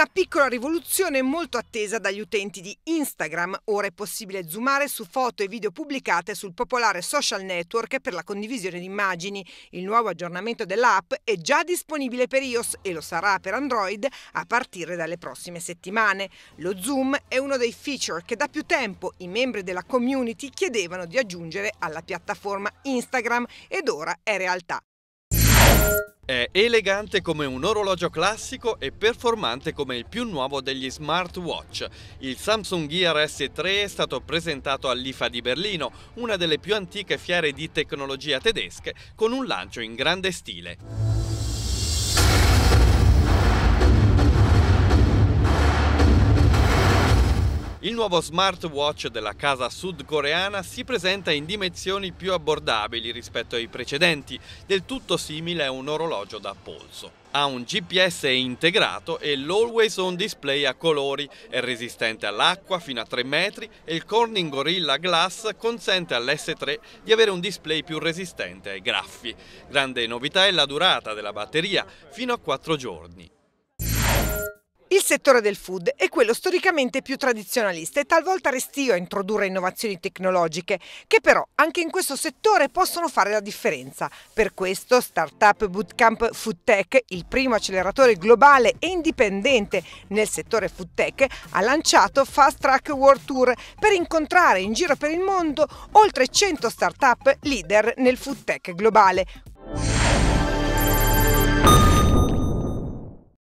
Una piccola rivoluzione molto attesa dagli utenti di Instagram. Ora è possibile zoomare su foto e video pubblicate sul popolare social network per la condivisione di immagini. Il nuovo aggiornamento dell'app è già disponibile per iOS e lo sarà per Android a partire dalle prossime settimane. Lo zoom è uno dei feature che da più tempo i membri della community chiedevano di aggiungere alla piattaforma Instagram ed ora è realtà. È elegante come un orologio classico e performante come il più nuovo degli smartwatch. Il Samsung Gear S3 è stato presentato all'IFA di Berlino, una delle più antiche fiere di tecnologia tedesche, con un lancio in grande stile. nuovo smartwatch della casa sudcoreana si presenta in dimensioni più abbordabili rispetto ai precedenti, del tutto simile a un orologio da polso. Ha un GPS integrato e l'always on display a colori, è resistente all'acqua fino a 3 metri e il Corning Gorilla Glass consente all'S3 di avere un display più resistente ai graffi. Grande novità è la durata della batteria, fino a 4 giorni settore del food è quello storicamente più tradizionalista e talvolta restio a introdurre innovazioni tecnologiche che però anche in questo settore possono fare la differenza. Per questo Startup Bootcamp Food Tech, il primo acceleratore globale e indipendente nel settore food tech, ha lanciato Fast Track World Tour per incontrare in giro per il mondo oltre 100 startup leader nel food tech globale